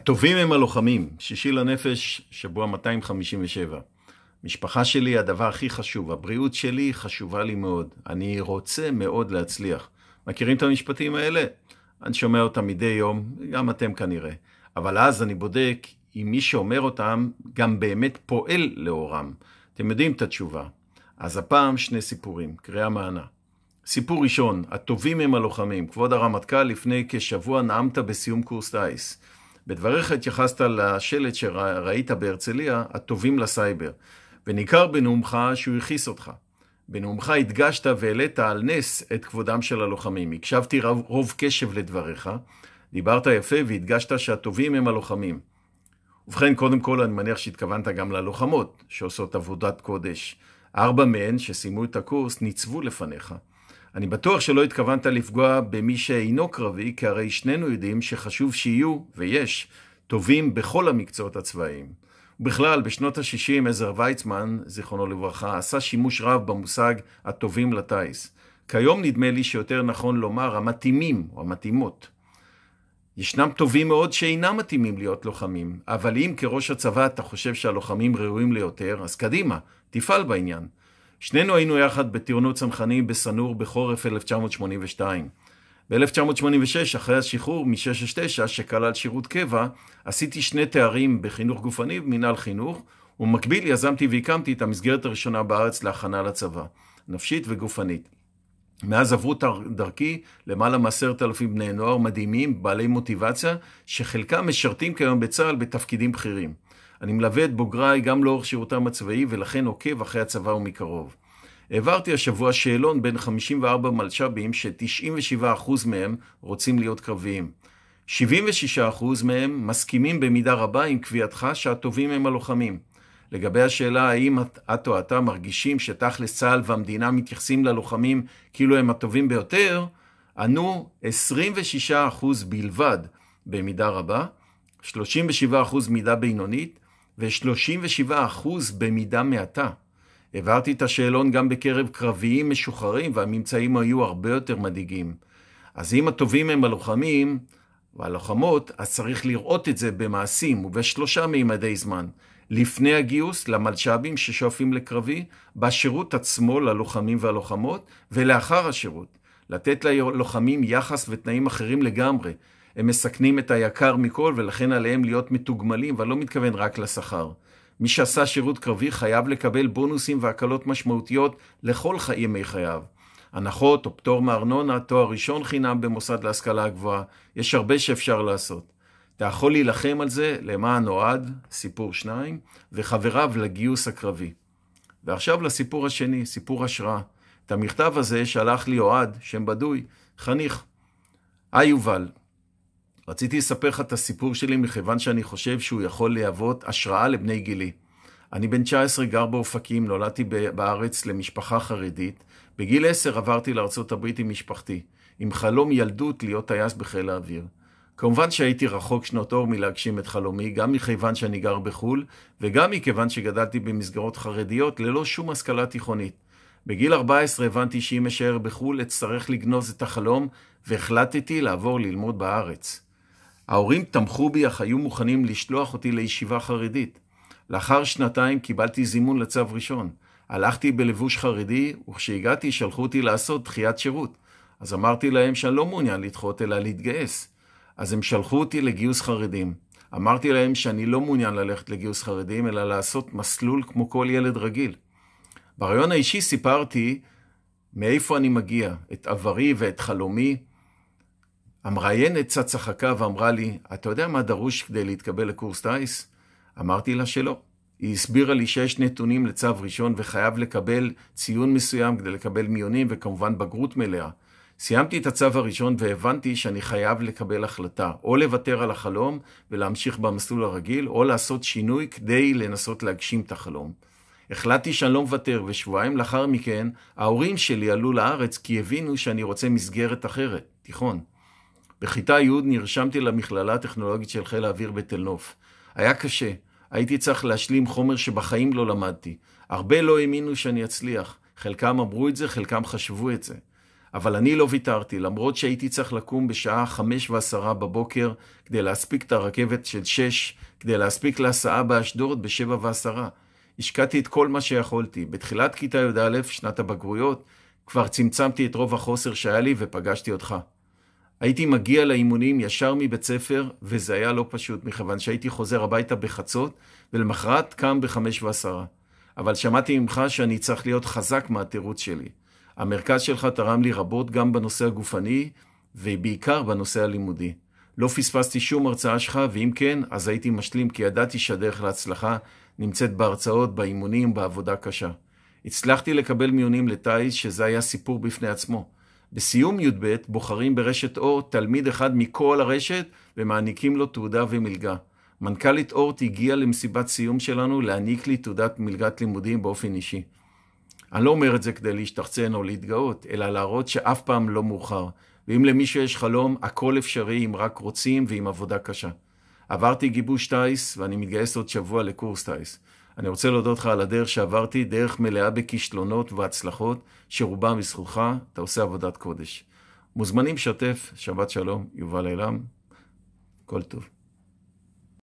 הטובים הם הלוחמים, שישי לנפש, שבוע 257. משפחה שלי הדבר הכי חשוב, הבריאות שלי חשובה לי מאוד, אני רוצה מאוד להצליח. מכירים את המשפטים האלה? אני שומע אותם מדי יום, גם אתם כנראה. אבל אז אני בודק אם מי שאומר אותם גם באמת פועל לאורם. אתם יודעים את התשובה. אז הפעם שני סיפורים, קריאה מהנה. סיפור ראשון, הטובים הם הלוחמים. כבוד הרמטכ"ל, לפני כשבוע נאמת בסיום קורס טיס. בדבריך התייחסת לשלט שראית בהרצליה, הטובים לסייבר, וניכר בנאומך שהוא הכעיס אותך. בנאומך הדגשת והעלית על נס את כבודם של הלוחמים. הקשבתי רב, רוב קשב לדבריך, דיברת יפה והדגשת שהטובים הם הלוחמים. ובכן, קודם כל, אני מניח שהתכוונת גם ללוחמות שעושות עבודת קודש. ארבע מהן שסיימו את הקורס ניצבו לפניך. אני בטוח שלא התכוונת לפגוע במי שאינו קרבי, כי הרי שנינו יודעים שחשוב שיהיו, ויש, טובים בכל המקצועות הצבאיים. בכלל, בשנות ה-60 עזר ויצמן, זיכרונו לברכה, עשה שימוש רב במושג הטובים לטיס. כיום נדמה לי שיותר נכון לומר המתאימים או המתאימות. ישנם טובים מאוד שאינם מתאימים להיות לוחמים, אבל אם כראש הצבא אתה חושב שהלוחמים ראויים ליותר, אז קדימה, תפעל בעניין. שנינו היינו יחד בטירונות צנחני בסנור בחורף 1982. ב-1986, אחרי השחרור מ-669, שכלל שירות קבע, עשיתי שני תארים בחינוך גופני במינהל חינוך, ומקביל יזמתי והקמתי את המסגרת הראשונה בארץ להכנה לצבא, נפשית וגופנית. מאז עברו דרכי למעלה מ-10,000 בני נוער מדהימים, בעלי מוטיבציה, שחלקם משרתים כיום בצה"ל בתפקידים בכירים. אני מלווה את בוגריי גם לאורך שירותם הצבאי, ולכן עוקב אחרי הצבא ומקרוב. העברתי השבוע שאלון בין 54 מלש"בים, ש-97% מהם רוצים להיות קרביים. 76% מהם מסכימים במידה רבה עם קביעתך שהטובים הם הלוחמים. לגבי השאלה האם את את או אתה מרגישים שתכלס צה"ל והמדינה מתייחסים ללוחמים כאילו הם הטובים ביותר, ענו 26% בלבד במידה רבה, 37% מידה בינונית ו-37% במידה מעטה. העברתי את השאלון גם בקרב קרביים משוחררים, והממצאים היו הרבה יותר מדאיגים. אז אם הטובים הם הלוחמים, והלוחמות, אז צריך לראות את זה במעשים ובשלושה מימדי זמן. לפני הגיוס למלש"בים ששואפים לקרבי, בשירות עצמו ללוחמים והלוחמות, ולאחר השירות. לתת ללוחמים יחס ותנאים אחרים לגמרי, הם מסכנים את היקר מכל, ולכן עליהם להיות מתוגמלים, ואני לא מתכוון רק לשכר. מי שעשה שירות קרבי חייב לקבל בונוסים והקלות משמעותיות לכל ימי חייו. הנחות או פטור מארנונה, תואר ראשון חינם במוסד להשכלה גבוהה, יש הרבה שאפשר לעשות. אתה יכול להילחם על זה למען נועד, סיפור שניים, וחבריו לגיוס הקרבי. ועכשיו לסיפור השני, סיפור השראה. את המכתב הזה שלח לי אוהד, שם בדוי, חניך. היי יובל, רציתי לספר לך את הסיפור שלי מכיוון שאני חושב שהוא יכול להוות השראה לבני גילי. אני בן 19, גר באופקים, נולדתי בארץ למשפחה חרדית. בגיל 10 עברתי לארה״ב עם משפחתי, עם חלום ילדות להיות טייס בחיל האוויר. כמובן שהייתי רחוק שנות אור מלהגשים את חלומי, גם מכיוון שאני גר בחו"ל, וגם מכיוון שגדלתי במסגרות חרדיות ללא שום השכלה תיכונית. בגיל 14 הבנתי שאם אשאר בחו"ל אצטרך לגנוז את החלום, והחלטתי לעבור ללמוד בארץ. ההורים תמכו בי, אך היו מוכנים לשלוח אותי לישיבה חרדית. לאחר שנתיים קיבלתי זימון לצו ראשון. הלכתי בלבוש חרדי, וכשהגעתי שלחו אותי לעשות דחיית שירות. אז אמרתי להם שאני לא מעוניין לדחות, אלא להתגייס. אז הם שלחו אותי לגיוס חרדים. אמרתי להם שאני לא מעוניין ללכת לגיוס חרדים, אלא לעשות מסלול כמו כל ילד רגיל. ברעיון האישי סיפרתי מאיפה אני מגיע, את עברי ואת חלומי, המראיינת קצת צחקה ואמרה לי, אתה יודע מה דרוש כדי להתקבל לקורס טיס? אמרתי לה שלא. היא הסבירה לי שיש נתונים לצו ראשון וחייב לקבל ציון מסוים כדי לקבל מיונים וכמובן בגרות מלאה. סיימתי את הצו הראשון והבנתי שאני חייב לקבל החלטה, או לוותר על החלום ולהמשיך במסלול הרגיל, או לעשות שינוי כדי לנסות להגשים את החלום. החלטתי שאני לא מוותר, ושבועיים לאחר מכן ההורים שלי עלו לארץ כי הבינו שאני רוצה מסגרת אחרת, תיכון. בכיתה י' נרשמתי למכללה הטכנולוגית של חיל האוויר בתל נוף. היה קשה, הייתי צריך להשלים חומר שבחיים לא למדתי. הרבה לא האמינו שאני אצליח. חלקם אמרו את זה, חלקם חשבו את זה. אבל אני לא ויתרתי, למרות שהייתי צריך לקום בשעה חמש ועשרה בבוקר כדי להספיק את הרכבת של שש, כדי להספיק להסעה באשדוד בשבע ועשרה. השקעתי את כל מה שיכולתי. בתחילת כיתה י"א, שנת הבגרויות, כבר צמצמתי את רוב החוסר שהיה לי ופגשתי אותך. הייתי מגיע לאימונים ישר מבית ספר, וזה היה לא פשוט, מכיוון שהייתי חוזר הביתה בחצות, ולמחרת קם בחמש ועשרה. אבל שמעתי ממך שאני צריך להיות חזק מהתירוץ שלי. המרכז שלך תרם לי רבות גם בנושא הגופני, ובעיקר בנושא הלימודי. לא פספסתי שום הרצאה שלך, ואם כן, אז הייתי משלים, כי ידעתי שהדרך להצלחה נמצאת בהרצאות, באימונים, בעבודה קשה. הצלחתי לקבל מיונים לטיס, שזה היה סיפור בפני עצמו. בסיום י"ב בוחרים ברשת אורט תלמיד אחד מכל הרשת ומעניקים לו תעודה ומלגה. מנכ"לית אורט הגיעה למסיבת סיום שלנו להעניק לי תעודת מלגת לימודים באופן אישי. אני לא אומר את זה כדי להשתחצן או להתגאות, אלא להראות שאף פעם לא מאוחר. ואם למישהו יש חלום, הכל אפשרי אם רק רוצים ועם עבודה קשה. עברתי גיבוש טיס ואני מתגייס עוד שבוע לקורס טיס. אני רוצה להודות לך על הדרך שעברתי, דרך מלאה בכישלונות והצלחות, שרובם בזכותך, אתה עושה עבודת קודש. מוזמנים לשתף, שבת שלום, יובל אלעם, כל טוב.